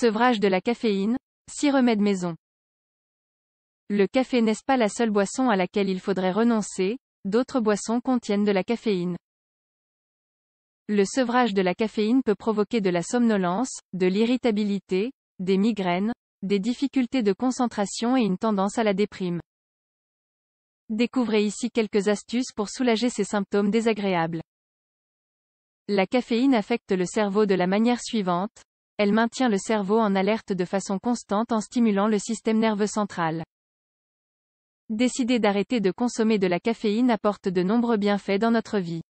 Sevrage de la caféine, 6 remèdes maison. Le café n'est ce pas la seule boisson à laquelle il faudrait renoncer, d'autres boissons contiennent de la caféine. Le sevrage de la caféine peut provoquer de la somnolence, de l'irritabilité, des migraines, des difficultés de concentration et une tendance à la déprime. Découvrez ici quelques astuces pour soulager ces symptômes désagréables. La caféine affecte le cerveau de la manière suivante, elle maintient le cerveau en alerte de façon constante en stimulant le système nerveux central. Décider d'arrêter de consommer de la caféine apporte de nombreux bienfaits dans notre vie.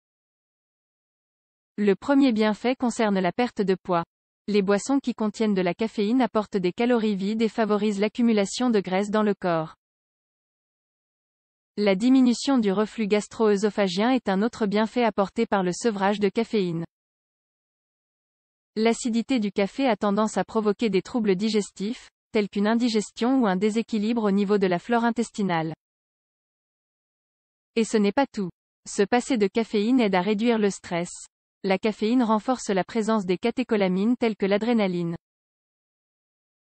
Le premier bienfait concerne la perte de poids. Les boissons qui contiennent de la caféine apportent des calories vides et favorisent l'accumulation de graisse dans le corps. La diminution du reflux gastro-œsophagien est un autre bienfait apporté par le sevrage de caféine. L'acidité du café a tendance à provoquer des troubles digestifs, tels qu'une indigestion ou un déséquilibre au niveau de la flore intestinale. Et ce n'est pas tout. Ce passé de caféine aide à réduire le stress. La caféine renforce la présence des catécholamines telles que l'adrénaline.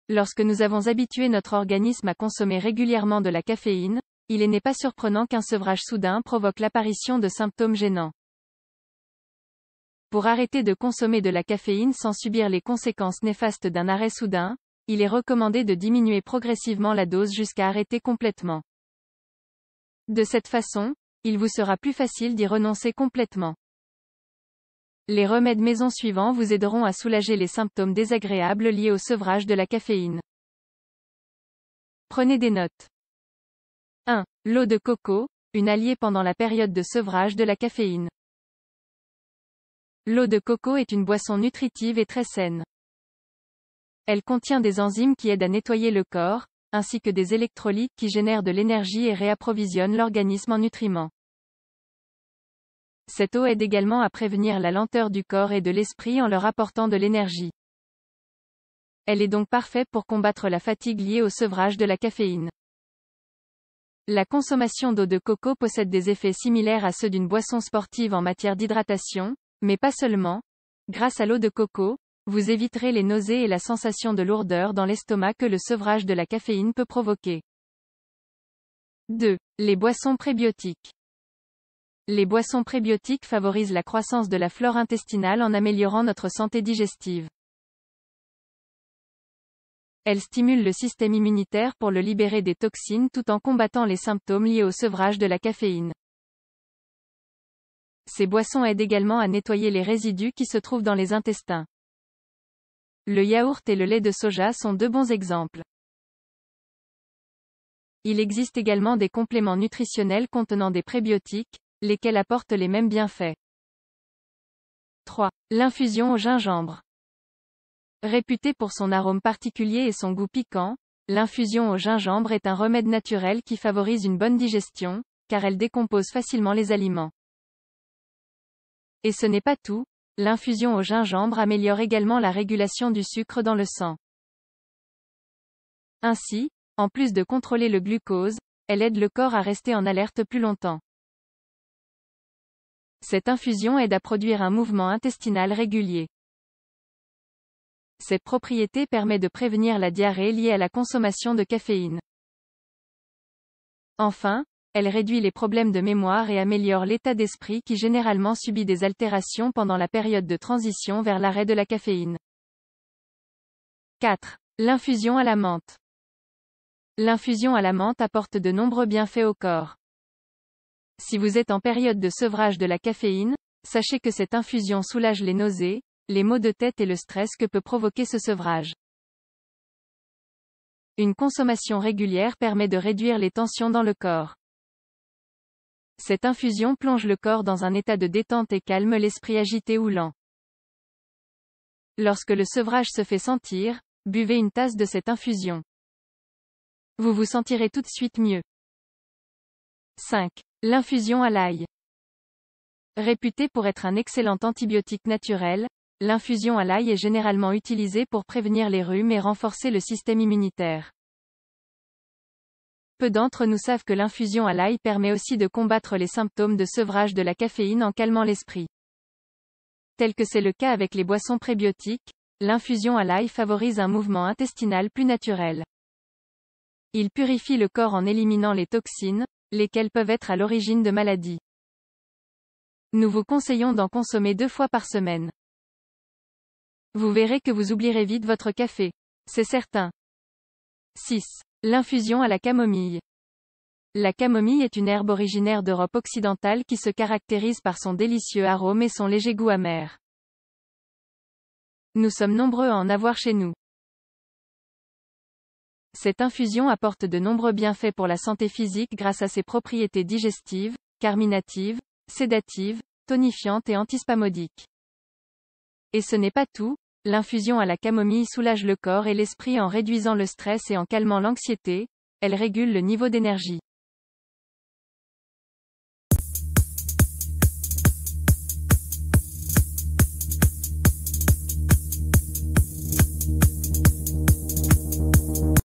Lorsque nous avons habitué notre organisme à consommer régulièrement de la caféine, il n'est pas surprenant qu'un sevrage soudain provoque l'apparition de symptômes gênants. Pour arrêter de consommer de la caféine sans subir les conséquences néfastes d'un arrêt soudain, il est recommandé de diminuer progressivement la dose jusqu'à arrêter complètement. De cette façon, il vous sera plus facile d'y renoncer complètement. Les remèdes maison suivants vous aideront à soulager les symptômes désagréables liés au sevrage de la caféine. Prenez des notes. 1. L'eau de coco, une alliée pendant la période de sevrage de la caféine. L'eau de coco est une boisson nutritive et très saine. Elle contient des enzymes qui aident à nettoyer le corps, ainsi que des électrolytes qui génèrent de l'énergie et réapprovisionnent l'organisme en nutriments. Cette eau aide également à prévenir la lenteur du corps et de l'esprit en leur apportant de l'énergie. Elle est donc parfaite pour combattre la fatigue liée au sevrage de la caféine. La consommation d'eau de coco possède des effets similaires à ceux d'une boisson sportive en matière d'hydratation, mais pas seulement. Grâce à l'eau de coco, vous éviterez les nausées et la sensation de lourdeur dans l'estomac que le sevrage de la caféine peut provoquer. 2. Les boissons prébiotiques. Les boissons prébiotiques favorisent la croissance de la flore intestinale en améliorant notre santé digestive. Elles stimulent le système immunitaire pour le libérer des toxines tout en combattant les symptômes liés au sevrage de la caféine. Ces boissons aident également à nettoyer les résidus qui se trouvent dans les intestins. Le yaourt et le lait de soja sont deux bons exemples. Il existe également des compléments nutritionnels contenant des prébiotiques, lesquels apportent les mêmes bienfaits. 3. L'infusion au gingembre. Réputée pour son arôme particulier et son goût piquant, l'infusion au gingembre est un remède naturel qui favorise une bonne digestion, car elle décompose facilement les aliments. Et ce n'est pas tout, l'infusion au gingembre améliore également la régulation du sucre dans le sang. Ainsi, en plus de contrôler le glucose, elle aide le corps à rester en alerte plus longtemps. Cette infusion aide à produire un mouvement intestinal régulier. Cette propriété permet de prévenir la diarrhée liée à la consommation de caféine. Enfin, elle réduit les problèmes de mémoire et améliore l'état d'esprit qui généralement subit des altérations pendant la période de transition vers l'arrêt de la caféine. 4. L'infusion à la menthe. L'infusion à la menthe apporte de nombreux bienfaits au corps. Si vous êtes en période de sevrage de la caféine, sachez que cette infusion soulage les nausées, les maux de tête et le stress que peut provoquer ce sevrage. Une consommation régulière permet de réduire les tensions dans le corps. Cette infusion plonge le corps dans un état de détente et calme l'esprit agité ou lent. Lorsque le sevrage se fait sentir, buvez une tasse de cette infusion. Vous vous sentirez tout de suite mieux. 5. L'infusion à l'ail. Réputée pour être un excellent antibiotique naturel, l'infusion à l'ail est généralement utilisée pour prévenir les rhumes et renforcer le système immunitaire peu d'entre nous savent que l'infusion à l'ail permet aussi de combattre les symptômes de sevrage de la caféine en calmant l'esprit. Tel que c'est le cas avec les boissons prébiotiques, l'infusion à l'ail favorise un mouvement intestinal plus naturel. Il purifie le corps en éliminant les toxines, lesquelles peuvent être à l'origine de maladies. Nous vous conseillons d'en consommer deux fois par semaine. Vous verrez que vous oublierez vite votre café. C'est certain. 6. L'infusion à la camomille. La camomille est une herbe originaire d'Europe occidentale qui se caractérise par son délicieux arôme et son léger goût amer. Nous sommes nombreux à en avoir chez nous. Cette infusion apporte de nombreux bienfaits pour la santé physique grâce à ses propriétés digestives, carminatives, sédatives, tonifiantes et antispamodiques. Et ce n'est pas tout, L'infusion à la camomille soulage le corps et l'esprit en réduisant le stress et en calmant l'anxiété, elle régule le niveau d'énergie.